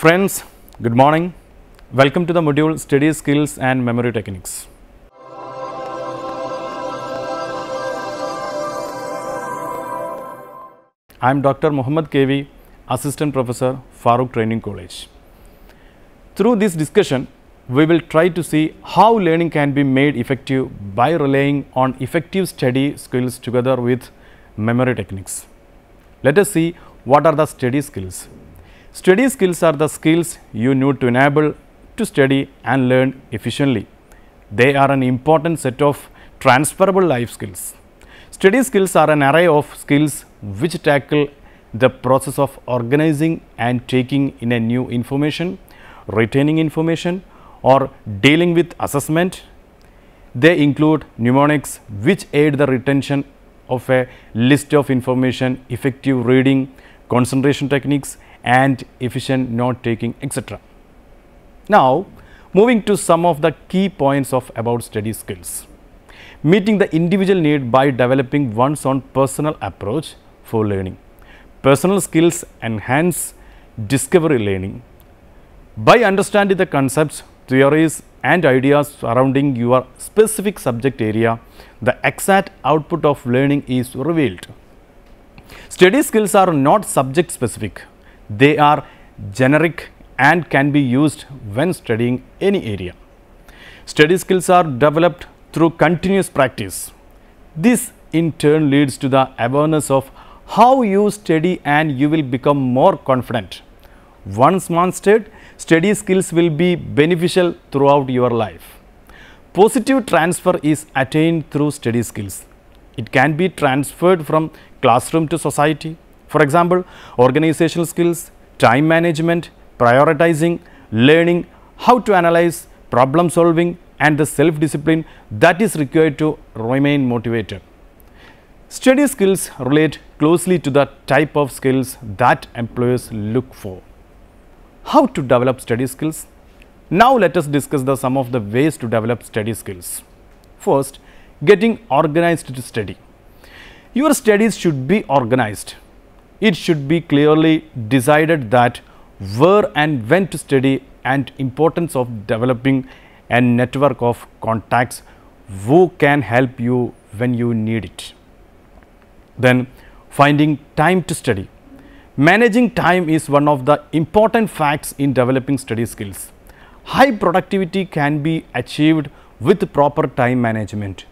Friends, good morning. Welcome to the module Study Skills and Memory Techniques. I am Dr. Mohammad K. V., Assistant Professor, Farooq Training College. Through this discussion, we will try to see how learning can be made effective by relying on effective study skills together with memory techniques. Let us see what are the study skills Study skills are the skills you need to enable to study and learn efficiently. They are an important set of transferable life skills. Study skills are an array of skills which tackle the process of organizing and taking in a new information, retaining information or dealing with assessment. They include mnemonics which aid the retention of a list of information, effective reading, concentration techniques and efficient note taking etc. Now, moving to some of the key points of about study skills. Meeting the individual need by developing one's own personal approach for learning. Personal skills enhance discovery learning. By understanding the concepts, theories and ideas surrounding your specific subject area, the exact output of learning is revealed. Study skills are not subject specific. They are generic and can be used when studying any area. Study skills are developed through continuous practice. This in turn leads to the awareness of how you study and you will become more confident. Once mastered, study skills will be beneficial throughout your life. Positive transfer is attained through study skills. It can be transferred from classroom to society. For example, organizational skills, time management, prioritizing, learning, how to analyze, problem solving and the self-discipline that is required to remain motivated. Study skills relate closely to the type of skills that employers look for. How to develop study skills? Now let us discuss the some of the ways to develop study skills. First, getting organized to study. Your studies should be organized. It should be clearly decided that where and when to study and importance of developing a network of contacts who can help you when you need it. Then finding time to study. Managing time is one of the important facts in developing study skills. High productivity can be achieved with proper time management.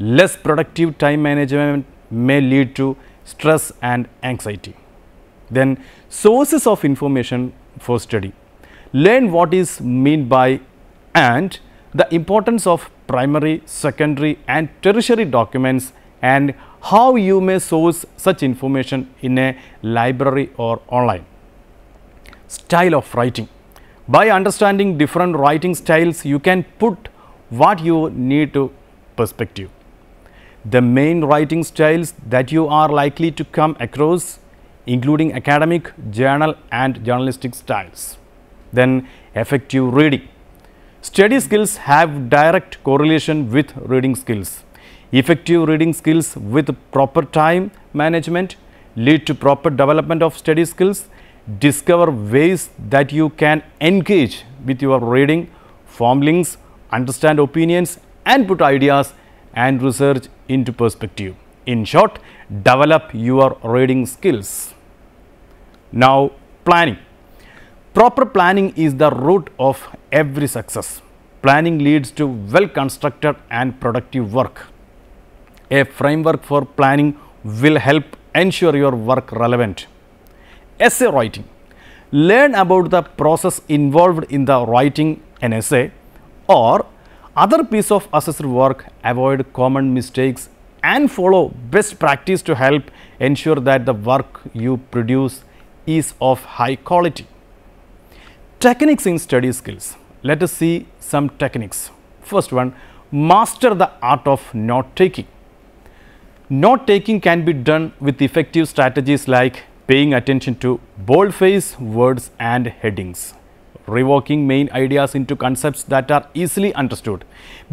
Less productive time management may lead to stress and anxiety. Then sources of information for study. Learn what is meant by and the importance of primary, secondary and tertiary documents and how you may source such information in a library or online. Style of writing. By understanding different writing styles, you can put what you need to perspective the main writing styles that you are likely to come across including academic, journal and journalistic styles. Then effective reading. Study skills have direct correlation with reading skills. Effective reading skills with proper time management lead to proper development of study skills, discover ways that you can engage with your reading, form links, understand opinions and put ideas and research into perspective. In short, develop your reading skills. Now, planning. Proper planning is the root of every success. Planning leads to well constructed and productive work. A framework for planning will help ensure your work relevant. Essay writing. Learn about the process involved in the writing an essay or other piece of assessor work, avoid common mistakes and follow best practice to help ensure that the work you produce is of high quality. Techniques in study skills. Let us see some techniques. First one, master the art of note taking. Note taking can be done with effective strategies like paying attention to boldface, words and headings revoking main ideas into concepts that are easily understood,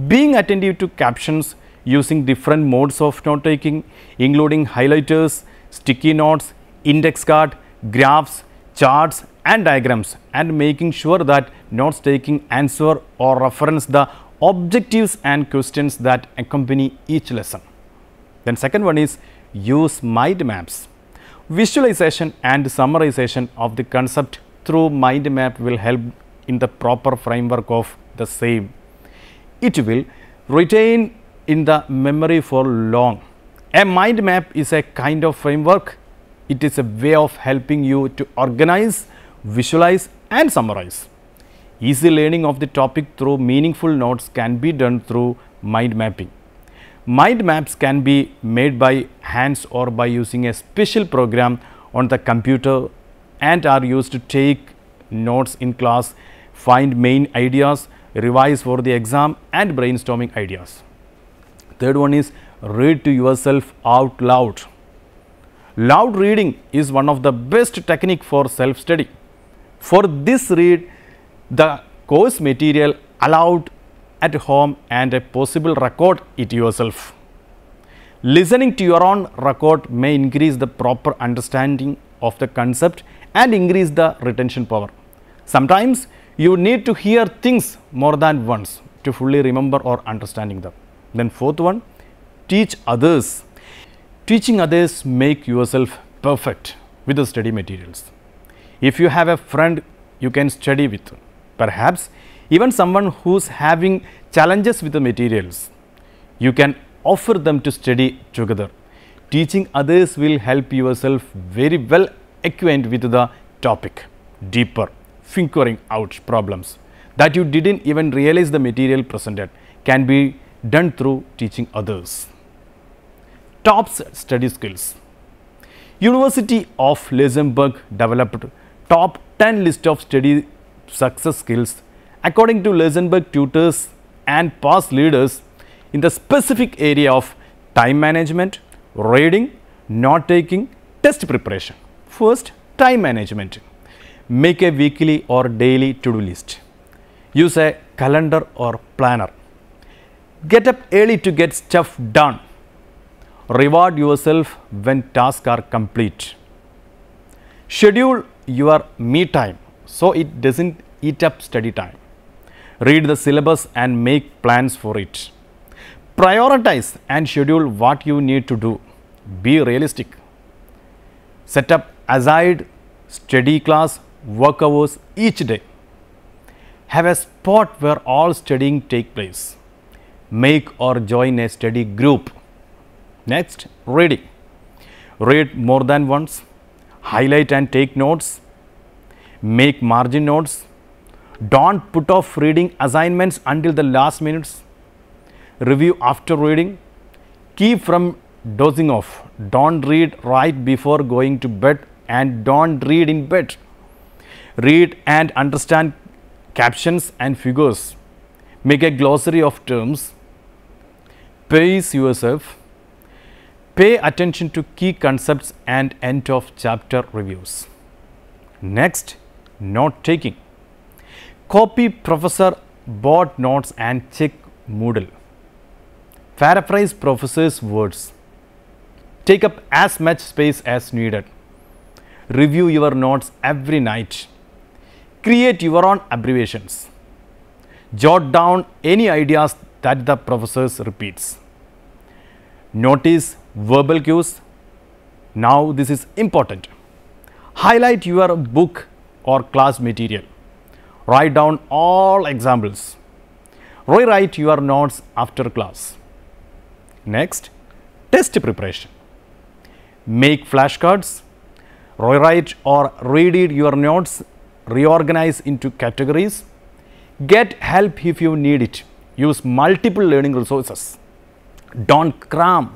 being attentive to captions using different modes of note taking including highlighters, sticky notes, index card, graphs, charts and diagrams and making sure that notes taking answer or reference the objectives and questions that accompany each lesson. Then second one is use mind maps, visualization and summarization of the concept through mind map will help in the proper framework of the same. It will retain in the memory for long. A mind map is a kind of framework. It is a way of helping you to organize, visualize and summarize. Easy learning of the topic through meaningful notes can be done through mind mapping. Mind maps can be made by hands or by using a special program on the computer and are used to take notes in class, find main ideas, revise for the exam and brainstorming ideas. Third one is read to yourself out loud. Loud reading is one of the best technique for self study. For this read, the course material allowed at home and a possible record it yourself. Listening to your own record may increase the proper understanding of the concept and increase the retention power. Sometimes you need to hear things more than once to fully remember or understanding them. Then fourth one, teach others. Teaching others make yourself perfect with the study materials. If you have a friend you can study with, perhaps even someone who's having challenges with the materials, you can offer them to study together. Teaching others will help yourself very well acquaint with the topic, deeper, figuring out problems that you didn't even realize the material presented can be done through teaching others. Top study skills. University of Luxembourg developed top 10 list of study success skills according to Luxembourg tutors and past leaders in the specific area of time management, reading, note taking, test preparation. First, time management. Make a weekly or daily to-do list. Use a calendar or planner. Get up early to get stuff done. Reward yourself when tasks are complete. Schedule your me time so it doesn't eat up study time. Read the syllabus and make plans for it. Prioritize and schedule what you need to do. Be realistic. Set up aside study class work hours each day. Have a spot where all studying take place. Make or join a study group. Next, reading. Read more than once. Highlight and take notes. Make margin notes. Don't put off reading assignments until the last minutes. Review after reading. Keep from dozing off. Don't read right before going to bed and don't read in bed. Read and understand captions and figures. Make a glossary of terms. Pace yourself. Pay attention to key concepts and end of chapter reviews. Next, note taking. Copy professor board notes and check Moodle. Paraphrase professor's words. Take up as much space as needed review your notes every night. Create your own abbreviations. Jot down any ideas that the professor repeats. Notice verbal cues. Now, this is important. Highlight your book or class material. Write down all examples. Rewrite your notes after class. Next, test preparation. Make flashcards rewrite or reread your notes, reorganize into categories, get help if you need it, use multiple learning resources, don't cram,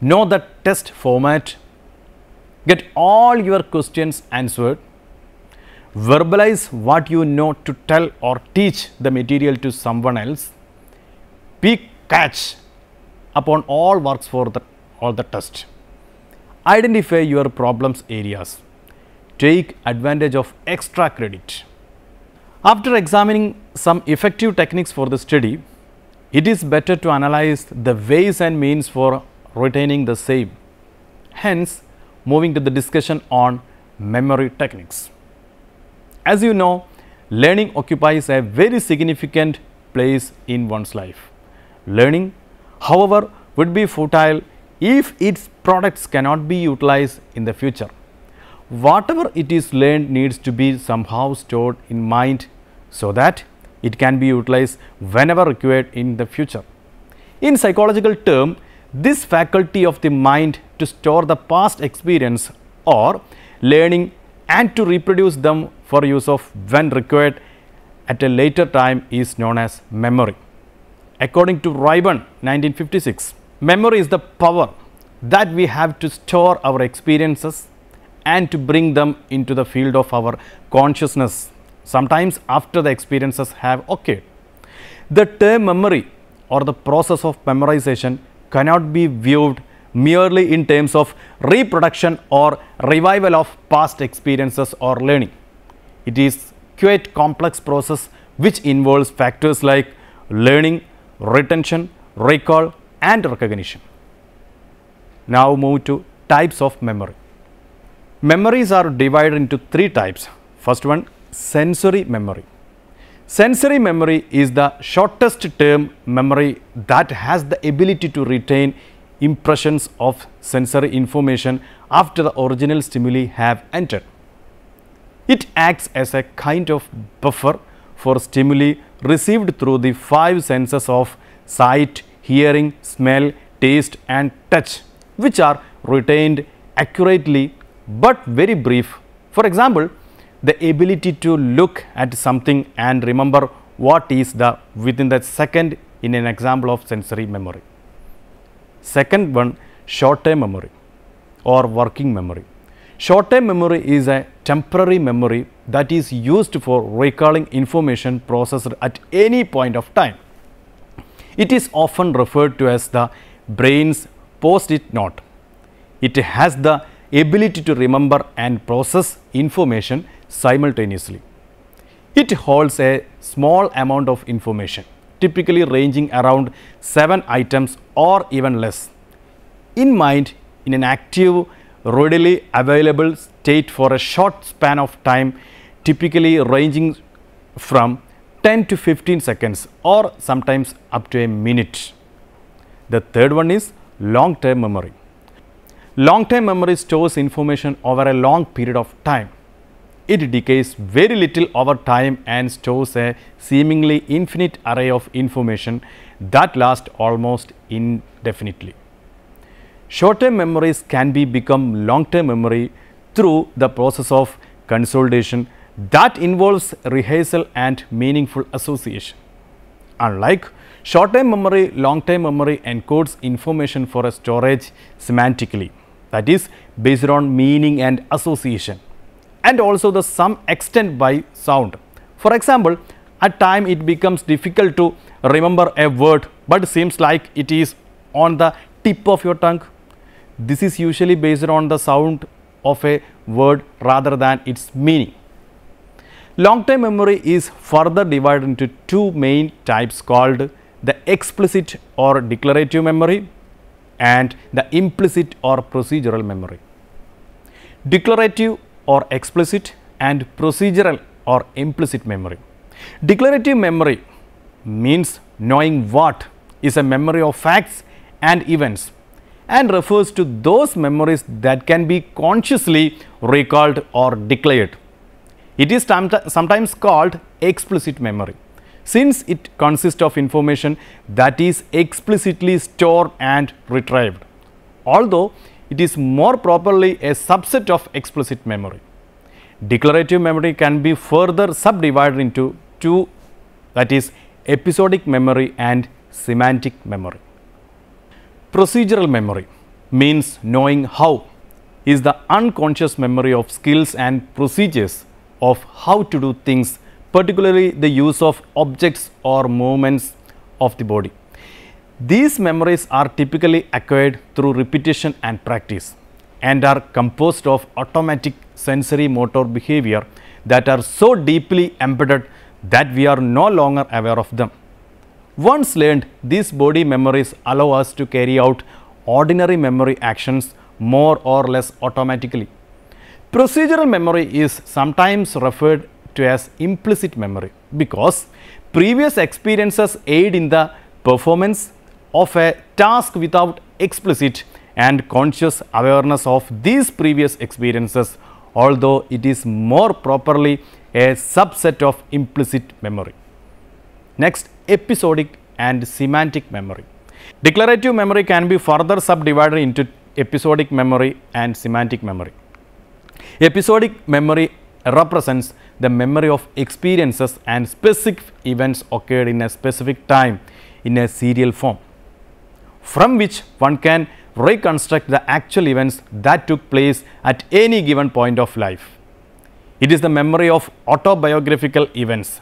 know the test format, get all your questions answered, verbalize what you know to tell or teach the material to someone else, be catch upon all works for the all the test. Identify your problems areas. Take advantage of extra credit. After examining some effective techniques for the study, it is better to analyze the ways and means for retaining the same. Hence, moving to the discussion on memory techniques. As you know, learning occupies a very significant place in one's life. Learning, however, would be futile if its products cannot be utilized in the future. Whatever it is learned needs to be somehow stored in mind so that it can be utilized whenever required in the future. In psychological term, this faculty of the mind to store the past experience or learning and to reproduce them for use of when required at a later time is known as memory. According to Ryburn 1956, Memory is the power that we have to store our experiences and to bring them into the field of our consciousness sometimes after the experiences have occurred. The term memory or the process of memorization cannot be viewed merely in terms of reproduction or revival of past experiences or learning. It is quite complex process which involves factors like learning, retention, recall, and recognition. Now move to types of memory. Memories are divided into three types. First one sensory memory. Sensory memory is the shortest term memory that has the ability to retain impressions of sensory information after the original stimuli have entered. It acts as a kind of buffer for stimuli received through the five senses of sight, hearing, smell, taste and touch which are retained accurately but very brief. For example, the ability to look at something and remember what is the within the second in an example of sensory memory. Second one short term memory or working memory. Short term memory is a temporary memory that is used for recalling information processed at any point of time. It is often referred to as the brain's post-it note. It has the ability to remember and process information simultaneously. It holds a small amount of information, typically ranging around 7 items or even less, in mind in an active, readily available state for a short span of time, typically ranging from 10 to 15 seconds or sometimes up to a minute. The third one is long term memory. Long term memory stores information over a long period of time. It decays very little over time and stores a seemingly infinite array of information that lasts almost indefinitely. Short term memories can be become long term memory through the process of consolidation, that involves rehearsal and meaningful association. Unlike short-term memory, long-term memory encodes information for a storage semantically, that is based on meaning and association and also the some extent by sound. For example, at time it becomes difficult to remember a word but seems like it is on the tip of your tongue. This is usually based on the sound of a word rather than its meaning. Long-term memory is further divided into two main types called the explicit or declarative memory and the implicit or procedural memory. Declarative or explicit and procedural or implicit memory. Declarative memory means knowing what is a memory of facts and events and refers to those memories that can be consciously recalled or declared. It is sometimes called explicit memory since it consists of information that is explicitly stored and retrieved, although it is more properly a subset of explicit memory. Declarative memory can be further subdivided into two that is episodic memory and semantic memory. Procedural memory means knowing how is the unconscious memory of skills and procedures of how to do things particularly the use of objects or movements of the body. These memories are typically acquired through repetition and practice and are composed of automatic sensory motor behavior that are so deeply embedded that we are no longer aware of them. Once learned, these body memories allow us to carry out ordinary memory actions more or less automatically. Procedural memory is sometimes referred to as implicit memory because previous experiences aid in the performance of a task without explicit and conscious awareness of these previous experiences although it is more properly a subset of implicit memory. Next episodic and semantic memory. Declarative memory can be further subdivided into episodic memory and semantic memory. Episodic memory represents the memory of experiences and specific events occurred in a specific time in a serial form, from which one can reconstruct the actual events that took place at any given point of life. It is the memory of autobiographical events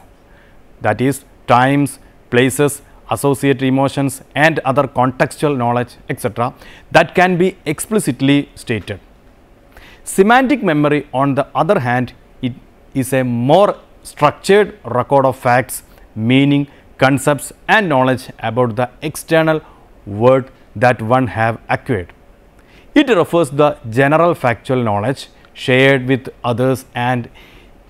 that is times, places, associated emotions and other contextual knowledge etc. that can be explicitly stated. Semantic memory on the other hand, it is a more structured record of facts, meaning, concepts and knowledge about the external world that one have acquired. It refers the general factual knowledge shared with others and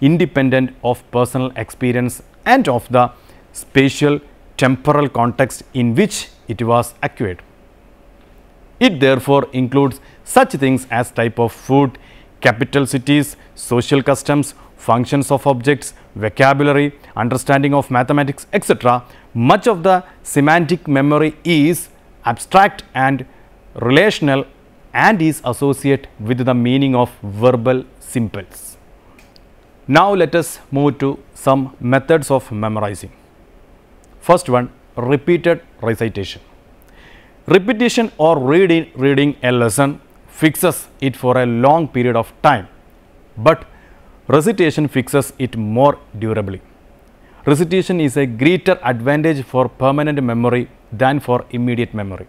independent of personal experience and of the spatial temporal context in which it was acquired. It therefore includes such things as type of food, capital cities, social customs, functions of objects, vocabulary, understanding of mathematics, etc. Much of the semantic memory is abstract and relational and is associated with the meaning of verbal symbols. Now, let us move to some methods of memorizing. First one repeated recitation. Repetition or reading, reading a lesson fixes it for a long period of time, but recitation fixes it more durably. Recitation is a greater advantage for permanent memory than for immediate memory.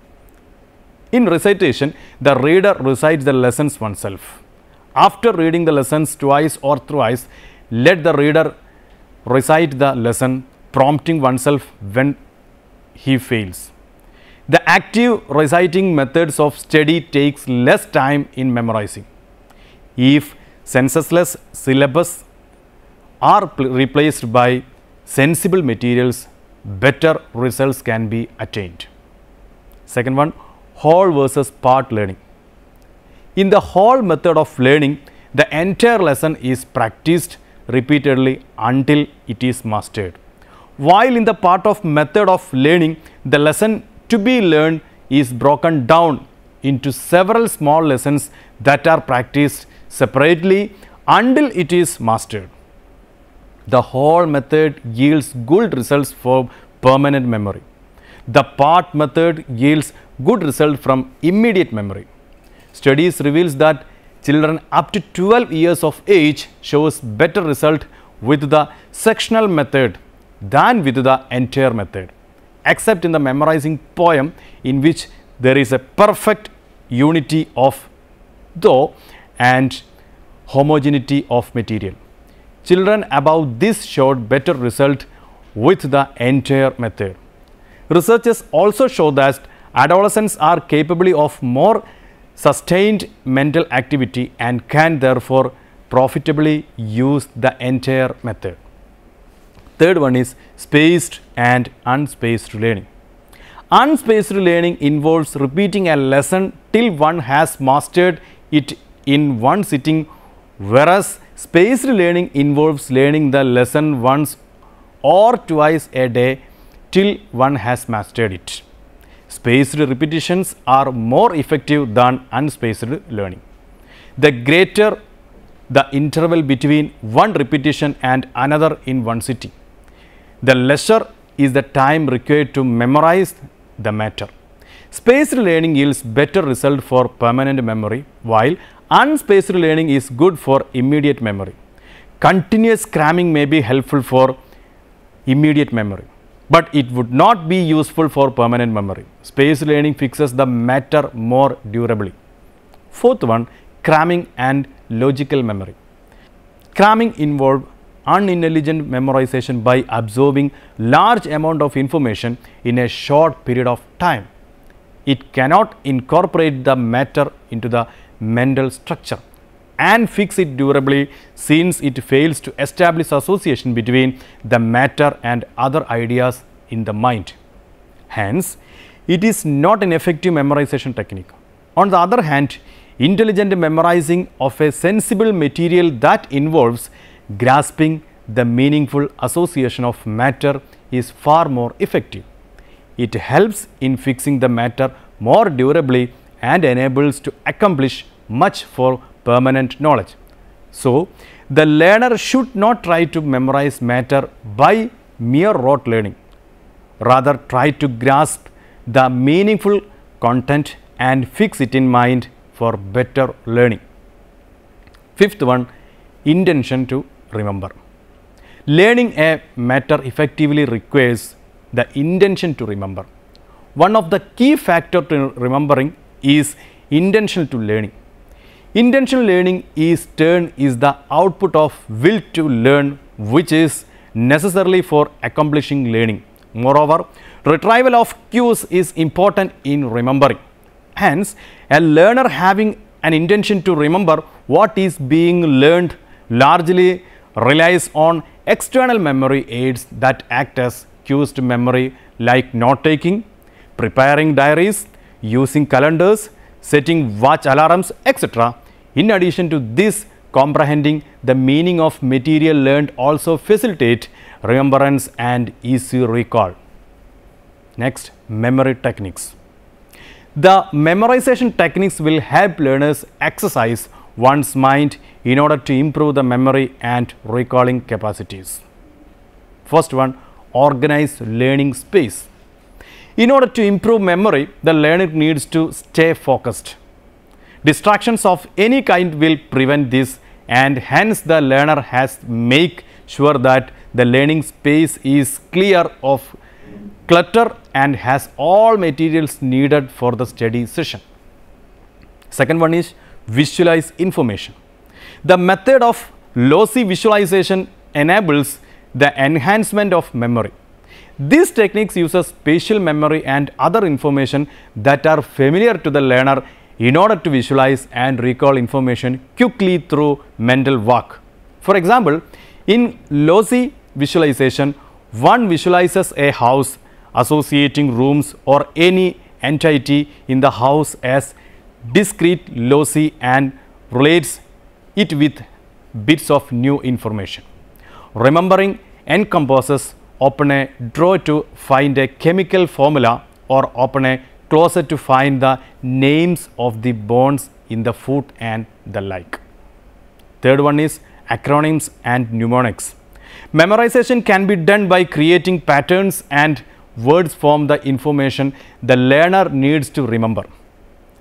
In recitation, the reader recites the lessons oneself. After reading the lessons twice or thrice, let the reader recite the lesson prompting oneself when he fails. The active reciting methods of study takes less time in memorizing. If senseless syllabus are replaced by sensible materials, better results can be attained. Second one, whole versus part learning. In the whole method of learning, the entire lesson is practiced repeatedly until it is mastered. While in the part of method of learning, the lesson to be learned is broken down into several small lessons that are practiced separately until it is mastered. The whole method yields good results for permanent memory. The part method yields good result from immediate memory. Studies reveals that children up to 12 years of age shows better result with the sectional method than with the entire method except in the memorizing poem in which there is a perfect unity of though and homogeneity of material. Children above this showed better result with the entire method. Researchers also show that adolescents are capable of more sustained mental activity and can therefore profitably use the entire method. Third one is spaced and unspaced learning. Unspaced learning involves repeating a lesson till one has mastered it in one sitting, whereas spaced learning involves learning the lesson once or twice a day till one has mastered it. Spaced repetitions are more effective than unspaced learning. The greater the interval between one repetition and another in one sitting, the lesser is the time required to memorize the matter. Spaced learning yields better result for permanent memory while unspaced learning is good for immediate memory. Continuous cramming may be helpful for immediate memory, but it would not be useful for permanent memory. Spaced learning fixes the matter more durably. Fourth one, cramming and logical memory. Cramming involves unintelligent memorization by absorbing large amount of information in a short period of time. It cannot incorporate the matter into the mental structure and fix it durably since it fails to establish association between the matter and other ideas in the mind. Hence, it is not an effective memorization technique. On the other hand, intelligent memorizing of a sensible material that involves grasping the meaningful association of matter is far more effective. It helps in fixing the matter more durably and enables to accomplish much for permanent knowledge. So, the learner should not try to memorize matter by mere rote learning. Rather try to grasp the meaningful content and fix it in mind for better learning. Fifth one, intention to remember. Learning a matter effectively requires the intention to remember. One of the key factors to remembering is intentional to learning. Intentional learning is turned is the output of will to learn which is necessarily for accomplishing learning. Moreover, retrieval of cues is important in remembering. Hence, a learner having an intention to remember what is being learned largely relies on external memory aids that act as cues to memory like note taking, preparing diaries, using calendars, setting watch alarms, etc. In addition to this, comprehending the meaning of material learned also facilitate remembrance and easy recall. Next, memory techniques. The memorization techniques will help learners exercise one's mind in order to improve the memory and recalling capacities. First one, organize learning space. In order to improve memory, the learner needs to stay focused. Distractions of any kind will prevent this and hence the learner has make sure that the learning space is clear of clutter and has all materials needed for the study session. Second one is visualize information. The method of lossy visualization enables the enhancement of memory. These techniques uses spatial memory and other information that are familiar to the learner in order to visualize and recall information quickly through mental work. For example, in lossy visualization, one visualizes a house, associating rooms or any entity in the house as discrete lossy and relates it with bits of new information. Remembering encompasses open a drawer to find a chemical formula or open a closet to find the names of the bonds in the food and the like. Third one is acronyms and mnemonics. Memorization can be done by creating patterns and words from the information the learner needs to remember.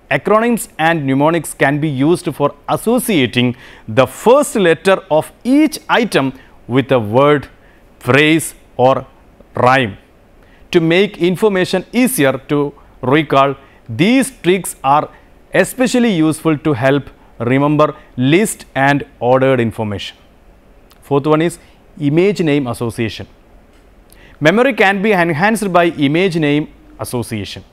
Acronyms and mnemonics can be used for associating the first letter of each item with a word, phrase or rhyme. To make information easier to recall, these tricks are especially useful to help remember list and ordered information. Fourth one is image name association. Memory can be enhanced by image name association.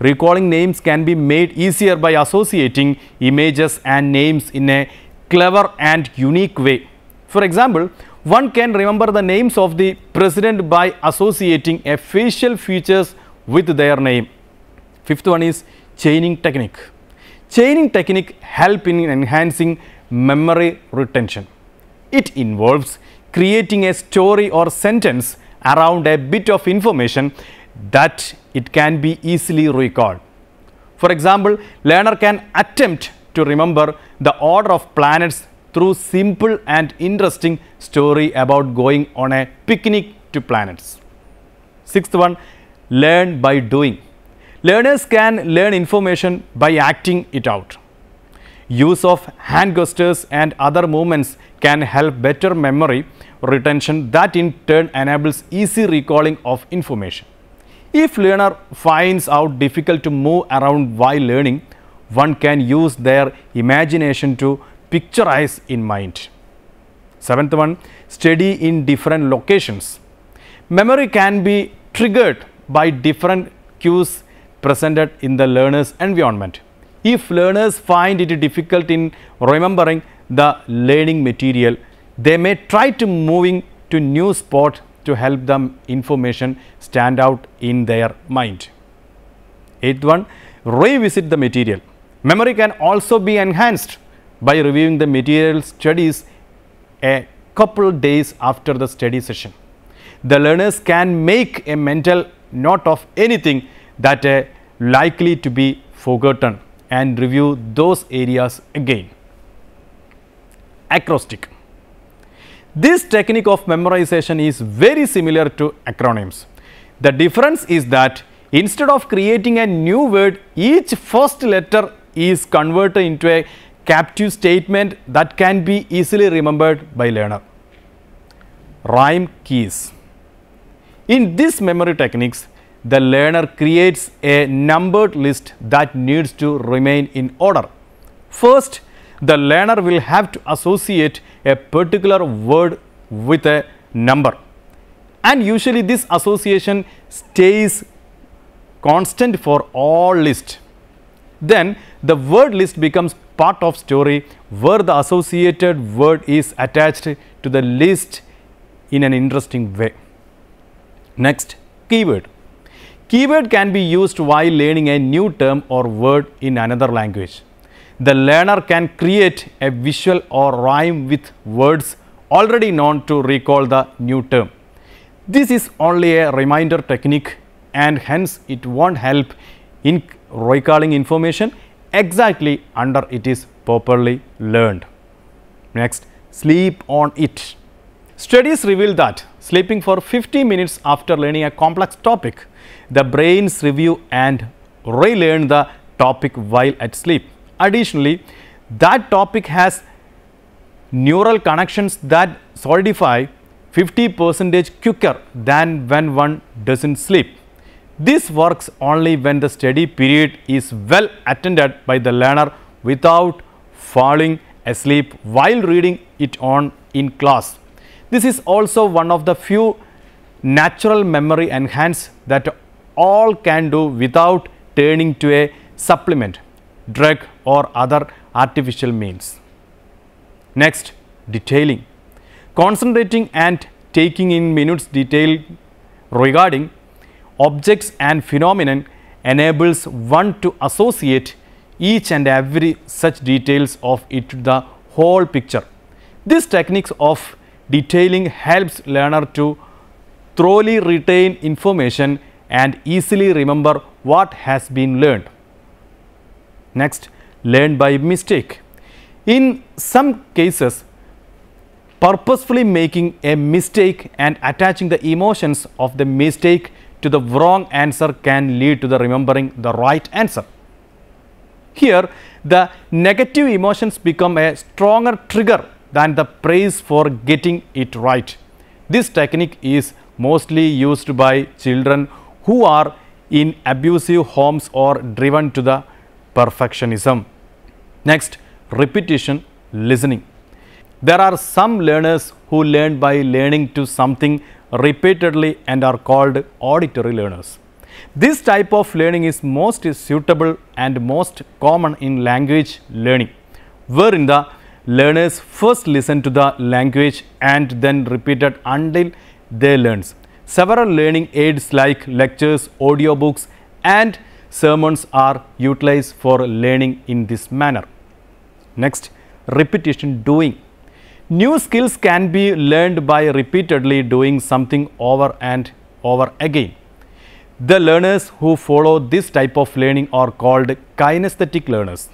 Recalling names can be made easier by associating images and names in a clever and unique way. For example, one can remember the names of the president by associating a facial features with their name. Fifth one is chaining technique. Chaining technique help in enhancing memory retention. It involves creating a story or sentence around a bit of information that it can be easily recalled. For example, learner can attempt to remember the order of planets through simple and interesting story about going on a picnic to planets. Sixth one, learn by doing. Learners can learn information by acting it out. Use of hand gestures and other movements can help better memory retention that in turn enables easy recalling of information. If learner finds out difficult to move around while learning, one can use their imagination to pictureize in mind. Seventh one, study in different locations. Memory can be triggered by different cues presented in the learner's environment. If learners find it difficult in remembering the learning material, they may try to moving to new spot to help them information stand out in their mind. Eighth one, revisit the material. Memory can also be enhanced by reviewing the material studies a couple days after the study session. The learners can make a mental note of anything that is uh, likely to be forgotten and review those areas again. Acrostic this technique of memorization is very similar to acronyms. The difference is that instead of creating a new word, each first letter is converted into a captive statement that can be easily remembered by learner. Rhyme keys. In this memory techniques, the learner creates a numbered list that needs to remain in order. First, the learner will have to associate a particular word with a number and usually this association stays constant for all list. Then the word list becomes part of story where the associated word is attached to the list in an interesting way. Next keyword. Keyword can be used while learning a new term or word in another language the learner can create a visual or rhyme with words already known to recall the new term. This is only a reminder technique and hence it won't help in recalling information exactly under it is properly learned. Next, sleep on it. Studies reveal that sleeping for 50 minutes after learning a complex topic, the brains review and relearn the topic while at sleep. Additionally, that topic has neural connections that solidify 50 percentage quicker than when one does not sleep. This works only when the study period is well attended by the learner without falling asleep while reading it on in class. This is also one of the few natural memory enhance that all can do without turning to a supplement drug or other artificial means. Next, detailing. Concentrating and taking in minute detail regarding objects and phenomenon enables one to associate each and every such details of it to the whole picture. This techniques of detailing helps learner to thoroughly retain information and easily remember what has been learned. Next, learn by mistake. In some cases, purposefully making a mistake and attaching the emotions of the mistake to the wrong answer can lead to the remembering the right answer. Here, the negative emotions become a stronger trigger than the praise for getting it right. This technique is mostly used by children who are in abusive homes or driven to the perfectionism. Next, repetition listening. There are some learners who learn by learning to something repeatedly and are called auditory learners. This type of learning is most suitable and most common in language learning, wherein the learners first listen to the language and then repeat it until they learn. Several learning aids like lectures, audiobooks and sermons are utilized for learning in this manner. Next, repetition doing. New skills can be learned by repeatedly doing something over and over again. The learners who follow this type of learning are called kinesthetic learners.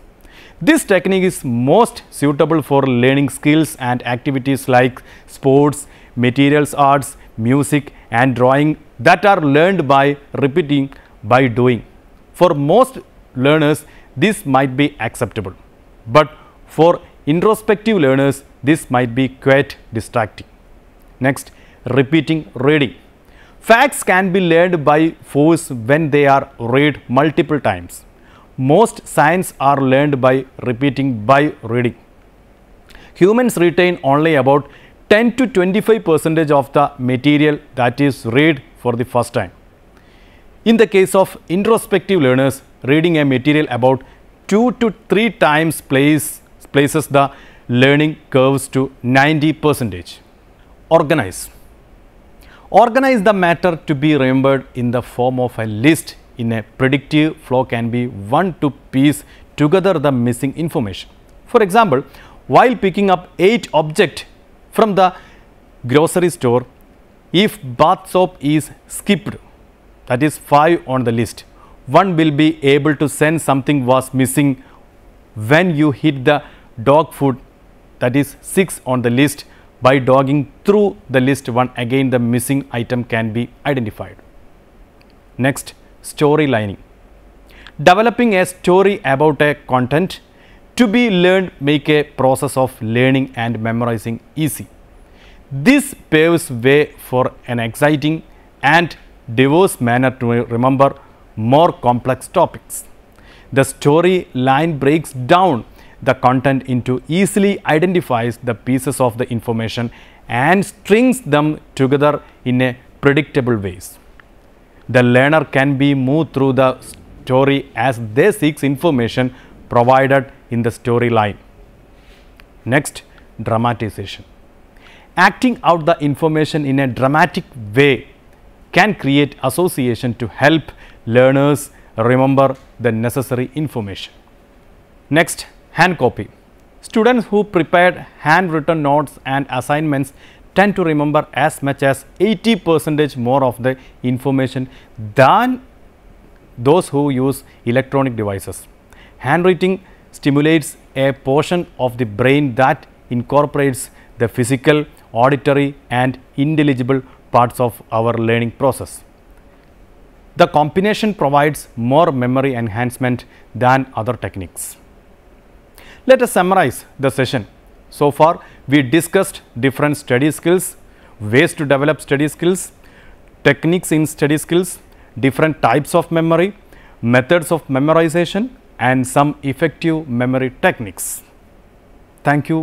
This technique is most suitable for learning skills and activities like sports, materials arts, music and drawing that are learned by repeating by doing. For most learners, this might be acceptable, but for introspective learners, this might be quite distracting. Next, repeating reading. Facts can be learned by force when they are read multiple times. Most science are learned by repeating by reading. Humans retain only about 10 to 25 percentage of the material that is read for the first time. In the case of introspective learners, reading a material about 2 to 3 times place, places the learning curves to 90 percentage. Organize. Organize the matter to be remembered in the form of a list in a predictive flow can be one to piece together the missing information. For example, while picking up 8 object from the grocery store, if bath soap is skipped, that is 5 on the list. One will be able to sense something was missing when you hit the dog food that is 6 on the list by dogging through the list 1 again the missing item can be identified. Next story lining. Developing a story about a content to be learned make a process of learning and memorizing easy. This paves way for an exciting and diverse manner to remember more complex topics. The story line breaks down the content into easily identifies the pieces of the information and strings them together in a predictable ways. The learner can be moved through the story as they seeks information provided in the storyline. Next, dramatization. Acting out the information in a dramatic way can create association to help learners remember the necessary information. Next, hand copy. Students who prepared handwritten notes and assignments tend to remember as much as 80 percentage more of the information than those who use electronic devices. Handwriting stimulates a portion of the brain that incorporates the physical, auditory and intelligible parts of our learning process. The combination provides more memory enhancement than other techniques. Let us summarize the session. So far, we discussed different study skills, ways to develop study skills, techniques in study skills, different types of memory, methods of memorization and some effective memory techniques. Thank you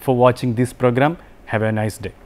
for watching this program. Have a nice day.